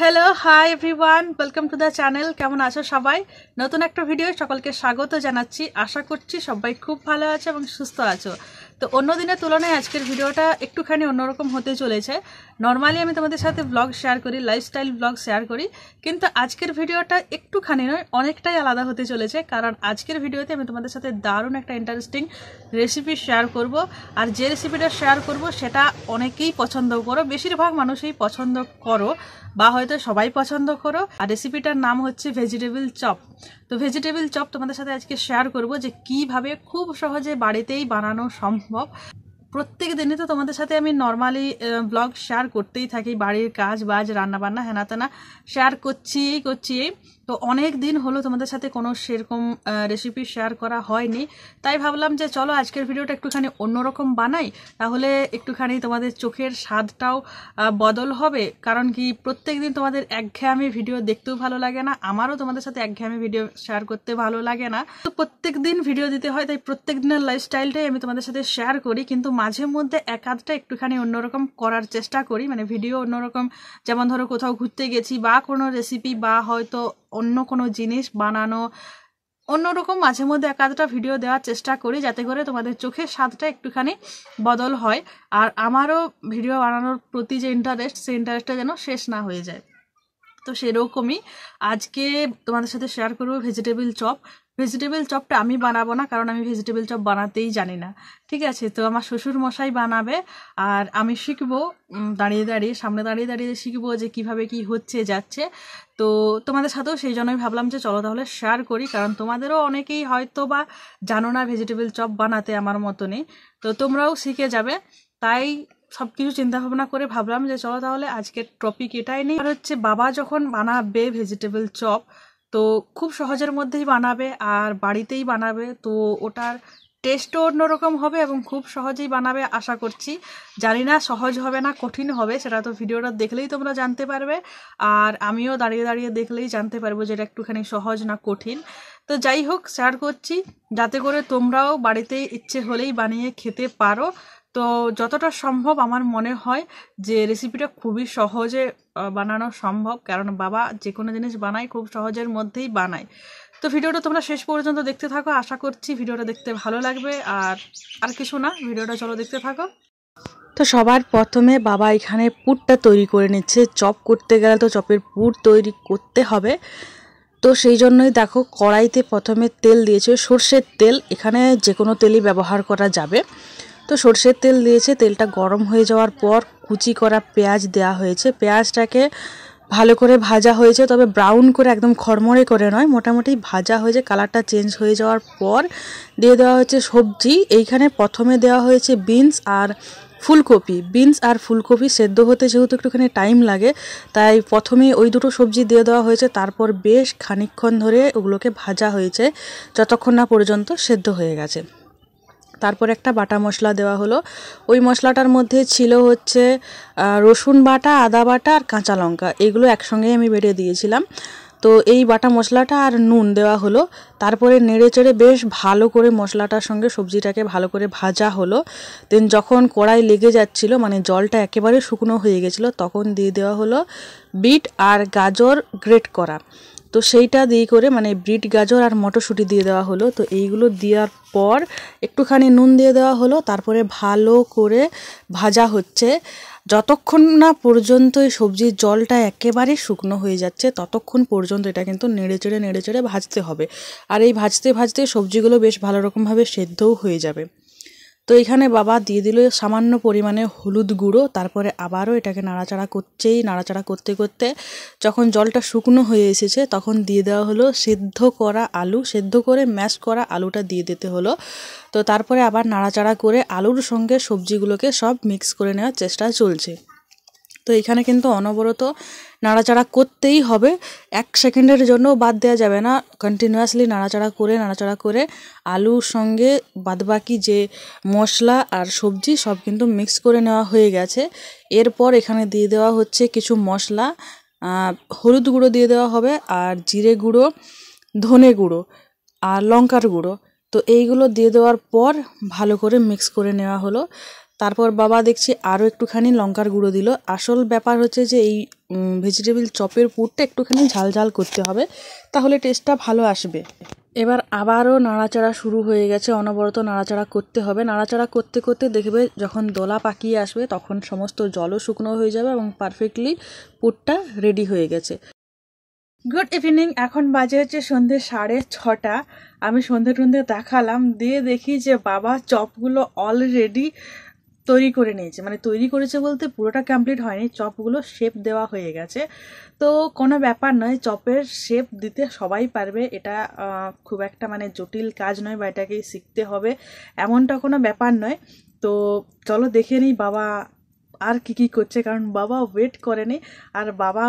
Hello hi everyone welcome to the channel কেমন আছো সবাই নতুন একটা ভিডিও সকলকে স্বাগত জানাচ্ছি আশা করছি সবাই খুব ভালো আছো এবং সুস্থ আছো তো অন্য দিনের তুলনায় আজকের ভিডিওটা একটুখানি অন্যরকম হতে চলেছে নর্মালি আমি তোমাদের সাথে ব্লগ শেয়ার করি লাইফস্টাইল ব্লগ শেয়ার করি কিন্তু আজকের ভিডিওটা একটুখানি নয় অনেকটাই আলাদা হতে চলেছে কারণ আজকের ভিডিওতে আমি তোমাদের সাথে দারুণ একটা ইন্টারেস্টিং রেসিপি শেয়ার করব আর যে রেসিপিটা শেয়ার করব সেটা অনেকেই পছন্দ করো বেশিরভাগ মানুষই পছন্দ করো বা হয়তো সবাই পছন্দ করো আর রেসিপিটার নাম হচ্ছে ভেজিটেবিল চপ তো ভেজিটেবিল চপ তোমাদের সাথে আজকে শেয়ার করব যে কিভাবে খুব সহজে বাড়িতেই বানানো সম্ভব সম্ভব প্রত্যেক দিনই তো তোমাদের সাথে আমি নর্মালি ব্লগ শেয়ার করতেই থাকি বাড়ির কাজ বাজ রান্নাবান্না হেনা তেনা শেয়ার করছি করছি তো অনেক দিন হলো তোমাদের সাথে কোনো সেরকম রেসিপি শেয়ার করা হয়নি তাই ভাবলাম যে চলো আজকের ভিডিওটা একটুখানি অন্যরকম বানাই তাহলে একটুখানি তোমাদের চোখের স্বাদটাও বদল হবে কারণ কি প্রত্যেক দিন তোমাদের একঘেয়ামি ভিডিও দেখতেও ভালো লাগে না আমারও তোমাদের সাথে একঘেয়ামি ভিডিও শেয়ার করতে ভালো লাগে না তো প্রত্যেক দিন ভিডিও দিতে হয় তাই প্রত্যেক দিনের লাইফস্টাইলটাই আমি তোমাদের সাথে শেয়ার করি কিন্তু মাঝে মধ্যে একাধটা একটুখানি অন্যরকম করার চেষ্টা করি মানে ভিডিও অন্যরকম যেমন ধরো কোথাও ঘুরতে গেছি বা কোনো রেসিপি বা হয়তো অন্য কোনো জিনিস বানানো অন্যরকম মাঝে মধ্যে এক আধটা ভিডিও দেওয়ার চেষ্টা করি যাতে করে তোমাদের চোখের স্বাদটা একটুখানি বদল হয় আর আমারও ভিডিও বানানোর প্রতি যে ইন্টারেস্ট সেই ইন্টারেস্টটা যেন শেষ না হয়ে যায় তো সেরকমই আজকে তোমাদের সাথে শেয়ার করবো ভেজিটেবল চপ ভেজিটেবল চপটা আমি বানাবো না কারণ আমি ভেজিটেবল চপ বানাতেই জানি না ঠিক আছে তো আমার শ্বশুর মশাই বানাবে আর আমি শিখবো দাঁড়িয়ে দাঁড়িয়ে সামনে দাঁড়িয়ে দাঁড়িয়ে শিখবো যে কিভাবে কি হচ্ছে যাচ্ছে তো তোমাদের সাথেও সেই জন্যই ভাবলাম যে চলো তাহলে শেয়ার করি কারণ তোমাদেরও অনেকেই হয়তো বা জানো না ভেজিটেবল চপ বানাতে আমার মতনই তো তোমরাও শিখে যাবে তাই সব কিছু চিন্তাভাবনা করে ভাবলাম যে চলো তাহলে আজকের টপিক এটাই নেই আর হচ্ছে বাবা যখন বানাবে ভেজিটেবল চপ তো খুব সহজের মধ্যেই বানাবে আর বাড়িতেই বানাবে তো ওটার টেস্টও অন্যরকম হবে এবং খুব সহজেই বানাবে আশা করছি জানি না সহজ হবে না কঠিন হবে সেটা তো ভিডিওটা দেখলেই তোমরা জানতে পারবে আর আমিও দাঁড়িয়ে দাঁড়িয়ে দেখলেই জানতে পারবো যে এটা একটুখানি সহজ না কঠিন তো যাই হোক শেয়ার করছি যাতে করে তোমরাও বাড়িতে ইচ্ছে হলেই বানিয়ে খেতে পারো তো যতটা সম্ভব আমার মনে হয় যে রেসিপিটা খুবই সহজে বানানো সম্ভব কারণ বাবা যে কোনো জিনিস বানায় খুব সহজের মধ্যেই বানায় তো ভিডিওটা তোমরা শেষ পর্যন্ত দেখতে থাকো আশা করছি ভিডিওটা দেখতে ভালো লাগবে আর আর কিছু না ভিডিওটা চলো দেখতে থাকো তো সবার প্রথমে বাবা এখানে পুরটা তৈরি করে নিচ্ছে চপ করতে গেলে তো চপের পুর তৈরি করতে হবে তো সেই জন্যই দেখো কড়াইতে প্রথমে তেল দিয়েছে সর্ষের তেল এখানে যে কোনো তেলই ব্যবহার করা যাবে তো সর্ষের তেল দিয়েছে তেলটা গরম হয়ে যাওয়ার পর কুচি করা পেঁয়াজ দেয়া হয়েছে পেঁয়াজটাকে ভালো করে ভাজা হয়েছে তবে ব্রাউন করে একদম খড়মড়ে করে নয় মোটামুটি ভাজা হয়েছে কালারটা চেঞ্জ হয়ে যাওয়ার পর দিয়ে দেওয়া হয়েছে সবজি এইখানে প্রথমে দেওয়া হয়েছে বিনস আর ফুলকপি বিনস আর ফুলকপি সেদ্ধ হতে যেহেতু একটুখানি টাইম লাগে তাই প্রথমে ওই দুটো সবজি দিয়ে দেওয়া হয়েছে তারপর বেশ খানিক্ষণ ধরে ওগুলোকে ভাজা হয়েছে যতক্ষণ না পর্যন্ত সেদ্ধ হয়ে গেছে তারপর একটা বাটা মশলা দেওয়া হলো ওই মশলাটার মধ্যে ছিল হচ্ছে রসুন বাটা আদা বাটা আর কাঁচা লঙ্কা এগুলো একসঙ্গেই আমি বেড়ে দিয়েছিলাম তো এই বাটা মশলাটা আর নুন দেওয়া হলো তারপরে নেড়ে চেড়ে বেশ ভালো করে মশলাটার সঙ্গে সবজিটাকে ভালো করে ভাজা হলো দেন যখন কড়াই লেগে যাচ্ছিল মানে জলটা একেবারে শুকনো হয়ে গেছিলো তখন দিয়ে দেওয়া হলো বিট আর গাজর গ্রেট করা তো সেইটা দিয়ে করে মানে ব্রিট গাজর আর মটরশুঁটি দিয়ে দেওয়া হলো তো এইগুলো দেওয়ার পর একটুখানি নুন দিয়ে দেওয়া হলো তারপরে ভালো করে ভাজা হচ্ছে যতক্ষণ না পর্যন্ত এই সবজির জলটা একেবারে শুকনো হয়ে যাচ্ছে ততক্ষণ পর্যন্ত এটা কিন্তু নেড়ে চেড়ে নেড়ে চেড়ে ভাজতে হবে আর এই ভাজতে ভাজতে সবজিগুলো বেশ ভালো রকমভাবে সেদ্ধও হয়ে যাবে তো এখানে বাবা দিয়ে দিল সামান্য পরিমাণে হলুদ গুঁড়ো তারপরে আবারও এটাকে নাড়াচাড়া করছেই নাড়াচাড়া করতে করতে যখন জলটা শুকনো হয়ে এসেছে তখন দিয়ে দেওয়া হলো সেদ্ধ করা আলু সেদ্ধ করে ম্যাশ করা আলুটা দিয়ে দিতে হলো তো তারপরে আবার নাড়াচাড়া করে আলুর সঙ্গে সবজিগুলোকে সব মিক্স করে নেওয়ার চেষ্টা চলছে তো এখানে কিন্তু অনবরত নাড়াচাড়া করতেই হবে এক সেকেন্ডের জন্য বাদ দেওয়া যাবে না কন্টিনিউয়াসলি নাড়াচাড়া করে নাড়াচাড়া করে আলুর সঙ্গে বাদবাকি যে মশলা আর সবজি সব কিন্তু মিক্স করে নেওয়া হয়ে গেছে এরপর এখানে দিয়ে দেওয়া হচ্ছে কিছু মশলা হলুদ গুঁড়ো দিয়ে দেওয়া হবে আর জিরে গুঁড়ো ধনে গুঁড়ো আর লঙ্কার গুঁড়ো তো এইগুলো দিয়ে দেওয়ার পর ভালো করে মিক্স করে নেওয়া হলো তারপর বাবা দেখছি আরও একটুখানি লঙ্কার গুঁড়ো দিল আসল ব্যাপার হচ্ছে যে এই ভেজিটেবিল চপের পুরটা একটুখানি ঝাল ঝাল করতে হবে তাহলে টেস্টটা ভালো আসবে এবার আবারও নাড়াচাড়া শুরু হয়ে গেছে অনবরত নাড়াচাড়া করতে হবে নাড়াচাড়া করতে করতে দেখবে যখন দোলা পাকিয়ে আসবে তখন সমস্ত জলও শুকনো হয়ে যাবে এবং পারফেক্টলি পুরটা রেডি হয়ে গেছে গুড ইভিনিং এখন বাজে হচ্ছে সন্ধ্যে সাড়ে ছটা আমি সন্ধ্যে টন্ধে দেখালাম দিয়ে দেখি যে বাবা চপগুলো অলরেডি তৈরি করে নিয়েছে মানে তৈরি করেছে বলতে পুরোটা কমপ্লিট হয়নি চপগুলো শেপ দেওয়া হয়ে গেছে তো কোনো ব্যাপার নয় চপের শেপ দিতে সবাই পারবে এটা খুব একটা মানে জটিল কাজ নয় বা এটাকে শিখতে হবে এমনটা কোনো ব্যাপার নয় তো চলো দেখে নিই বাবা আর কি কি করছে কারণ বাবা ওয়েট করেনি আর বাবা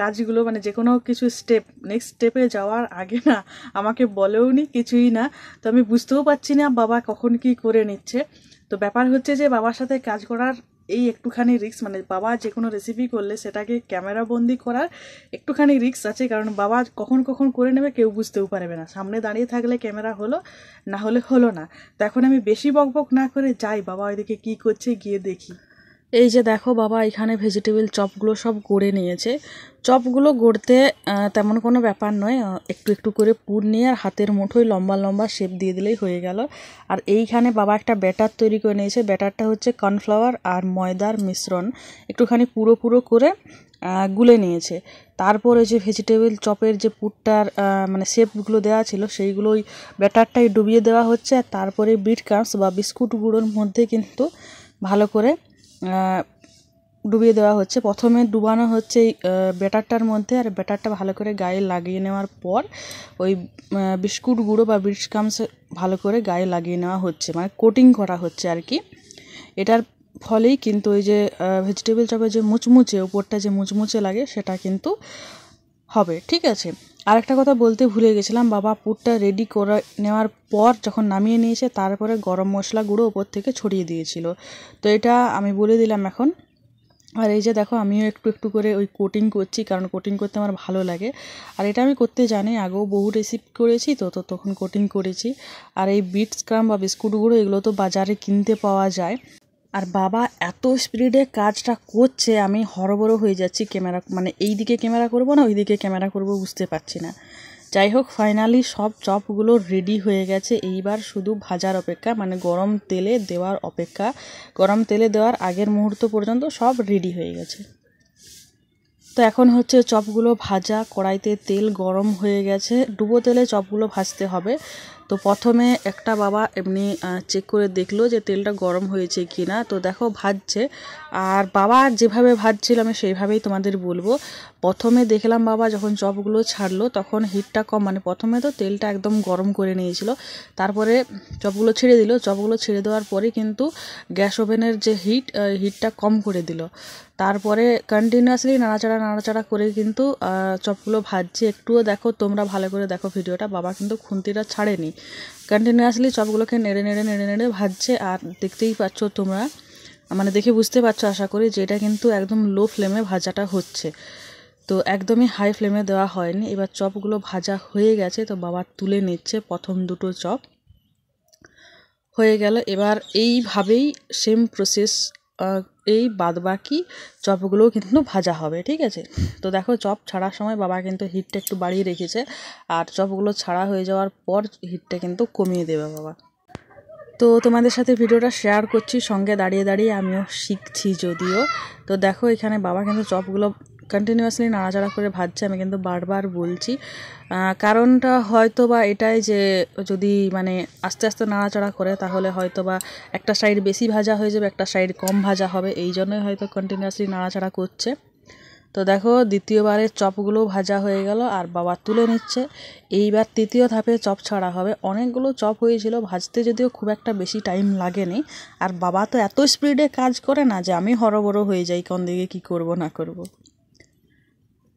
কাজগুলো মানে যে কোনো কিছু স্টেপ নেক্সট স্টেপে যাওয়ার আগে না আমাকে বলেও নি কিছুই না তো আমি বুঝতেও পারছি না বাবা কখন কি করে নিচ্ছে তো ব্যাপার হচ্ছে যে বাবার সাথে কাজ করার এই একটুখানি রিক্স মানে বাবা যে কোনো রেসিপি করলে সেটাকে ক্যামেরা বন্দি করার একটুখানি রিক্স আছে কারণ বাবা কখন কখন করে নেবে কেউ বুঝতেও পারবে না সামনে দাঁড়িয়ে থাকলে ক্যামেরা হলো না হলে হলো না তো এখন আমি বেশি বকবক না করে যাই বাবা ওইদিকে কি করছে গিয়ে দেখি এই যে দেখো বাবা এখানে ভেজিটেবিল চপগুলো সব গড়ে নিয়েছে চপগুলো গড়তে তেমন কোনো ব্যাপার নয় একটু একটু করে পুর নিয়ে আর হাতের মুঠোয় লম্বা লম্বা শেপ দিয়ে দিলেই হয়ে গেল আর এইখানে বাবা একটা ব্যাটার তৈরি করে নিয়েছে ব্যাটারটা হচ্ছে কর্নফ্লাওয়ার আর ময়দার মিশ্রণ একটুখানি পুরো পুরো করে গুলে নিয়েছে তারপরে যে ভেজিটেবিল চপের যে পুরটার মানে শেপগুলো দেওয়া ছিল সেইগুলো ওই ব্যাটারটাই ডুবিয়ে দেওয়া হচ্ছে আর তারপরে বিট কাপস বা বিস্কুট গুঁড়োর মধ্যে কিন্তু ভালো করে ডুবিয়ে দেওয়া হচ্ছে প্রথমে ডুবানো হচ্ছে এই ব্যাটারটার মধ্যে আর ব্যাটারটা ভালো করে গায়ে লাগিয়ে নেওয়ার পর ওই বিস্কুট গুঁড়ো বা বিস্কামস ভালো করে গায়ে লাগিয়ে নেওয়া হচ্ছে মানে কোটিং করা হচ্ছে আর কি এটার ফলেই কিন্তু ওই যে ভেজিটেবল চপের যে মুচমুচে ওপরটা যে মুচমুচে লাগে সেটা কিন্তু হবে ঠিক আছে আর একটা কথা বলতে ভুলে গেছিলাম বাবা পুরটা রেডি করে নেওয়ার পর যখন নামিয়ে নিয়েছে তারপরে গরম মশলা গুঁড়ো ওপর থেকে ছড়িয়ে দিয়েছিল তো এটা আমি বলে দিলাম এখন আর এই যে দেখো আমিও একটু একটু করে ওই কোটিং করছি কারণ কোটিং করতে আমার ভালো লাগে আর এটা আমি করতে জানি আগেও বহু রেসিপি করেছি তো তো তখন কোটিং করেছি আর এই বিটস ক্রাম বা বিস্কুটগুলো এগুলো তো বাজারে কিনতে পাওয়া যায় আর বাবা এত স্পিডে কাজটা করছে আমি হরবড় হয়ে যাচ্ছি ক্যামেরা মানে এই দিকে ক্যামেরা করবো না ওই দিকে ক্যামেরা করব বুঝতে পারছি না যাই হোক ফাইনালি সব চপগুলো রেডি হয়ে গেছে এইবার শুধু ভাজার অপেক্ষা মানে গরম তেলে দেওয়ার অপেক্ষা গরম তেলে দেওয়ার আগের মুহূর্ত পর্যন্ত সব রেডি হয়ে গেছে তো এখন হচ্ছে চপগুলো ভাজা কড়াইতে তেল গরম হয়ে গেছে ডুবো তেলে চপগুলো ভাজতে হবে তো প্রথমে একটা বাবা এমনি চেক করে দেখলো যে তেলটা গরম হয়েছে কি না তো দেখো ভাজছে আর বাবা যেভাবে ভাজছিল আমি সেইভাবেই তোমাদের বলবো প্রথমে দেখলাম বাবা যখন চপগুলো ছাড়লো তখন হিটটা কম মানে প্রথমে তো তেলটা একদম গরম করে নিয়েছিল তারপরে চপগুলো ছেড়ে দিল চপগুলো ছেড়ে দেওয়ার পরে কিন্তু গ্যাস ওভেনের যে হিট হিটটা কম করে দিল তারপরে কন্টিনিউয়াসলি নাড়াচাড়া নাড়াচাড়া করে কিন্তু চপগুলো ভাজছি একটুও দেখো তোমরা ভালো করে দেখো ভিডিওটা বাবা কিন্তু খুন্তিটা ছাড়েনি কন্টিনিউয়াসলি চপগুলোকে নেড়ে নেড়ে নেড়ে নেড়ে ভাজছে আর দেখতেই পাচ্ছ তোমরা মানে দেখে বুঝতে পারছো আশা করি যে এটা কিন্তু একদম লো ফ্লেমে ভাজাটা হচ্ছে তো একদমই হাই ফ্লেমে দেওয়া হয়নি এবার চপগুলো ভাজা হয়ে গেছে তো বাবা তুলে নিচ্ছে প্রথম দুটো চপ হয়ে গেল এবার এইভাবেই সেম প্রসেস এই বাদবাকি চপগুলোও কিন্তু ভাজা হবে ঠিক আছে তো দেখো চপ ছাড়ার সময় বাবা কিন্তু হিটটা একটু বাড়িয়ে রেখেছে আর চপগুলো ছাড়া হয়ে যাওয়ার পর হিটটা কিন্তু কমিয়ে দেবে বাবা তো তোমাদের সাথে ভিডিওটা শেয়ার করছি সঙ্গে দাঁড়িয়ে দাঁড়িয়ে আমিও শিখছি যদিও তো দেখো এখানে বাবা কিন্তু চপগুলো কন্টিনিউয়াসলি নাড়াচাড়া করে ভাজছে আমি কিন্তু বারবার বলছি কারণটা হয়তো বা এটাই যে যদি মানে আস্তে আস্তে নাড়াচাড়া করে তাহলে হয়তো বা একটা সাইড বেশি ভাজা হয়ে যাবে একটা সাইড কম ভাজা হবে এই জন্যই হয়তো কন্টিনিউয়াসলি নাড়াচাড়া করছে তো দেখো দ্বিতীয়বারের চপগুলো ভাজা হয়ে গেল আর বাবা তুলে নিচ্ছে এইবার তৃতীয় ধাপে চপ ছাড়া হবে অনেকগুলো চপ হয়েছিল ভাজতে যদিও খুব একটা বেশি টাইম লাগেনি আর বাবা তো এত স্পিডে কাজ করে না যে আমি হরবড় হয়ে যাই কোন দিকে কী করবো না করব।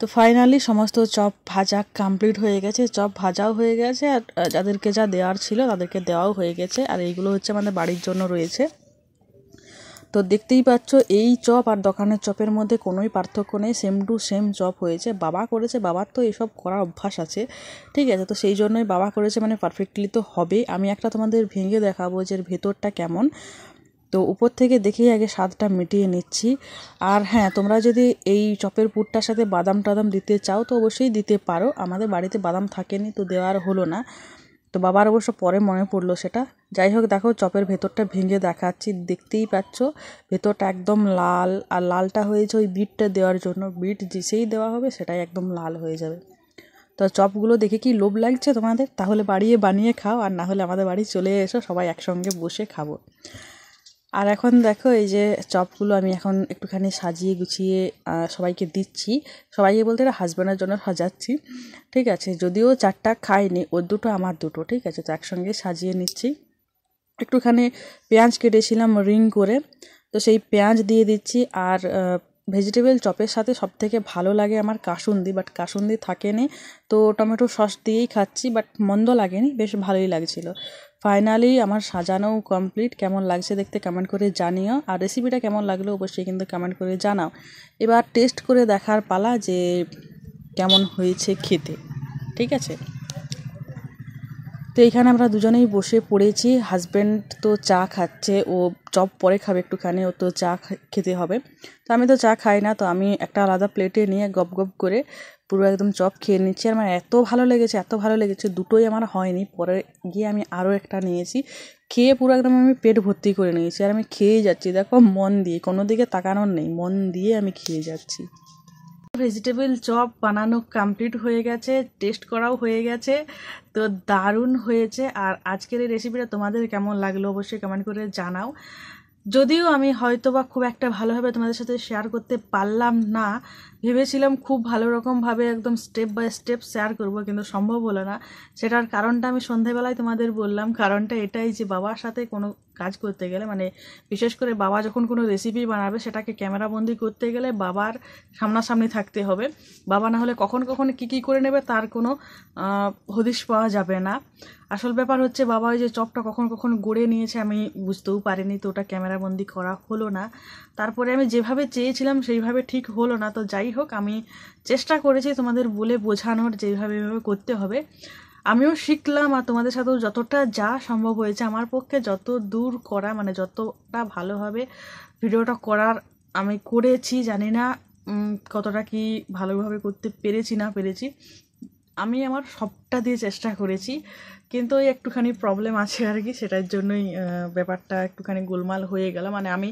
তো ফাইনালি সমস্ত চপ ভাজা কমপ্লিট হয়ে গেছে চপ ভাজাও হয়ে গেছে আর যাদেরকে যা দেওয়ার ছিল তাদেরকে দেওয়াও হয়ে গেছে আর এইগুলো হচ্ছে আমাদের বাড়ির জন্য রয়েছে তো দেখতেই পাচ্ছ এই চপ আর দোকানের চপের মধ্যে কোনোই পার্থক্য নেই সেম টু সেম চপ হয়েছে বাবা করেছে বাবার তো এসব করার অভ্যাস আছে ঠিক আছে তো সেই জন্যই বাবা করেছে মানে পারফেক্টলি তো হবে আমি একটা তোমাদের ভেঙে দেখাবো যে ভেতরটা কেমন তো উপর থেকে দেখেই আগে স্বাদটা মিটিয়ে নিচ্ছি আর হ্যাঁ তোমরা যদি এই চপের পুরটার সাথে বাদাম টাদাম দিতে চাও তো অবশ্যই দিতে পারো আমাদের বাড়িতে বাদাম থাকেনি তো দেওয়ার হলো না তো বাবার অবশ্য পরে মনে পড়লো সেটা যাই হোক দেখো চপের ভেতরটা ভেঙে দেখাচ্ছি দেখতেই পাচ্ছ ভেতরটা একদম লাল আর লালটা হয়েছে ওই বিটটা দেওয়ার জন্য বিট যেসেই দেওয়া হবে সেটাই একদম লাল হয়ে যাবে তো চপগুলো দেখে কি লোভ লাগছে তোমাদের তাহলে বাড়িয়ে বানিয়ে খাও আর না হলে আমাদের বাড়ি চলে এসো সবাই একসঙ্গে বসে খাবো আর এখন দেখো এই যে চপগুলো আমি এখন একটুখানি সাজিয়ে গুছিয়ে সবাইকে দিচ্ছি সবাইকে বলতে এটা হাজব্যান্ডের জন্য সাজাচ্ছি ঠিক আছে যদিও চারটা খাইনি ওর দুটো আমার দুটো ঠিক আছে তো একসঙ্গে সাজিয়ে নিচ্ছি একটুখানি পেঁয়াজ কেটেছিলাম রিং করে তো সেই পেঁয়াজ দিয়ে দিচ্ছি আর ভেজিটেবল চপের সাথে সব থেকে ভালো লাগে আমার কাসুন্দি বাট কাসুন্দি থাকেনি তো টমেটো সস দিয়েই খাচ্ছি বাট মন্দ লাগেনি বেশ ভালোই লাগছিলো ফাইনালি আমার সাজানো কমপ্লিট কেমন লাগছে দেখতে কমেন্ট করে জানিও আর রেসিপিটা কেমন লাগলো অবশ্যই কিন্তু কমেন্ট করে জানাও এবার টেস্ট করে দেখার পালা যে কেমন হয়েছে খেতে ঠিক আছে তো এখানে আমরা দুজনেই বসে পড়েছি হাজব্যান্ড তো চা খাচ্ছে ও চপ পরে খাবে একটুখানি ও তো চা খেতে হবে তো আমি তো চা খাই না তো আমি একটা আলাদা প্লেটে নিয়ে গপ গপ করে পুরো একদম চপ খেয়ে নিচ্ছি আর আমার এত ভালো লেগেছে এত ভালো লেগেছে দুটোই আমার হয়নি পরে গিয়ে আমি আরও একটা নিয়েছি খেয়ে পুরো একদম আমি পেট ভর্তি করে নিয়েছি আর আমি খেয়ে যাচ্ছি দেখো মন দিয়ে কোনো দিকে তাকানোর নেই মন দিয়ে আমি খেয়ে যাচ্ছি ভেজিটেবল চপ বানানো কমপ্লিট হয়ে গেছে টেস্ট করাও হয়ে গেছে তো দারুণ হয়েছে আর আজকের এই রেসিপিটা তোমাদের কেমন লাগলো অবশ্যই কমেন্ট করে জানাও যদিও আমি হয়তো বা খুব একটা ভালোভাবে তোমাদের সাথে শেয়ার করতে পারলাম না ভেবেছিলাম খুব ভালো রকমভাবে একদম স্টেপ বাই স্টেপ শেয়ার করব কিন্তু সম্ভব হলো না সেটার কারণটা আমি সন্ধেবেলায় তোমাদের বললাম কারণটা এটাই যে বাবার সাথে কোনো কাজ করতে গেলে মানে বিশেষ করে বাবা যখন কোনো রেসিপি বানাবে সেটাকে ক্যামেরাবন্দি করতে গেলে বাবার সামনাসামনি থাকতে হবে বাবা না হলে কখন কখন কী কী করে নেবে তার কোনো হদিশ পাওয়া যাবে না আসল ব্যাপার হচ্ছে বাবা ওই যে চপটা কখন কখন গড়ে নিয়েছে আমি বুঝতেও পারিনি তো ওটা ক্যামেরাবন্দি করা হলো না তারপরে আমি যেভাবে চেয়েছিলাম সেইভাবে ঠিক হলো না তো যাই যাই হোক আমি চেষ্টা করেছি তোমাদের বলে বোঝানোর যেভাবে এভাবে করতে হবে আমিও শিখলাম আর তোমাদের সাথেও যতটা যা সম্ভব হয়েছে আমার পক্ষে যত দূর করা মানে যতটা ভালোভাবে ভিডিওটা করার আমি করেছি জানি না কতটা কি ভালোভাবে করতে পেরেছি না পেরেছি আমি আমার সবটা দিয়ে চেষ্টা করেছি কিন্তু ওই একটুখানি প্রবলেম আছে আর কি সেটার জন্যই ব্যাপারটা একটুখানি গোলমাল হয়ে গেল মানে আমি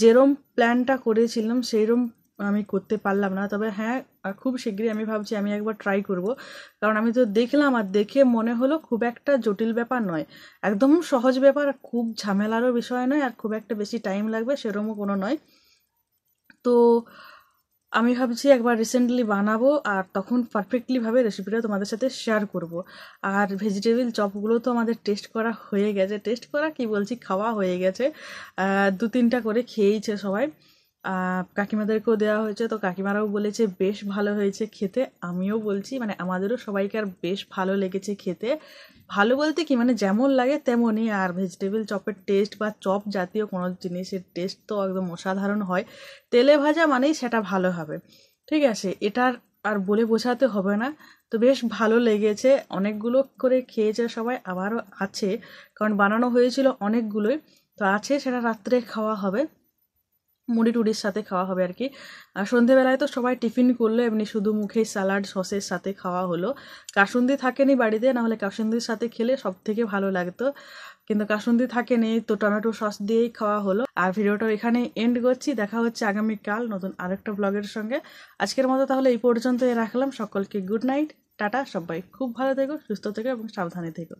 যেরম প্ল্যানটা করেছিলাম সেইরম আমি করতে পারলাম না তবে হ্যাঁ খুব শীঘ্রই আমি ভাবছি আমি একবার ট্রাই করব কারণ আমি তো দেখলাম আর দেখে মনে হলো খুব একটা জটিল ব্যাপার নয় একদম সহজ ব্যাপার খুব ঝামেলারও বিষয় নয় আর খুব একটা বেশি টাইম লাগবে সেরকমও কোনো নয় তো আমি ভাবছি একবার রিসেন্টলি বানাবো আর তখন পারফেক্টলিভাবে রেসিপিটা তোমাদের সাথে শেয়ার করব আর ভেজিটেবিল চপগুলো তো আমাদের টেস্ট করা হয়ে গেছে টেস্ট করা কি বলছি খাওয়া হয়ে গেছে দু তিনটা করে খেয়েইছে সবাই কাকিমাদেরকেও দেওয়া হয়েছে তো কাকিমারাও বলেছে বেশ ভালো হয়েছে খেতে আমিও বলছি মানে আমাদেরও সবাইকে আর বেশ ভালো লেগেছে খেতে ভালো বলতে কি মানে যেমন লাগে তেমনই আর ভেজিটেবল চপের টেস্ট বা চপ জাতীয় কোনো জিনিসের টেস্ট তো একদম অসাধারণ হয় তেলে ভাজা মানেই সেটা ভালো হবে ঠিক আছে এটার আর বলে বোঝাতে হবে না তো বেশ ভালো লেগেছে অনেকগুলো করে খেয়েছে সবাই আবারও আছে কারণ বানানো হয়েছিল অনেকগুলোই তো আছে সেটা রাত্রে খাওয়া হবে মুড়ি টুড়ির সাথে খাওয়া হবে আর কি আর সন্ধেবেলায় তো সবাই টিফিন করলো এমনি শুধু মুখে স্যালাড সসের সাথে খাওয়া হলো কাসুন্দি থাকেনি বাড়িতে নাহলে কাসুন্দির সাথে খেলে সব থেকে ভালো লাগতো কিন্তু কাসুন্দি থাকেনি তো টমেটো সস দিয়েই খাওয়া হলো আর ভিডিওটা এখানে এন্ড করছি দেখা হচ্ছে আগামীকাল নতুন আরেকটা ব্লগের সঙ্গে আজকের মতো তাহলে এই পর্যন্তই রাখলাম সকলকে গুড নাইট টাটা সবাই খুব ভালো থেকো সুস্থ থেকো এবং সাবধানে থেকো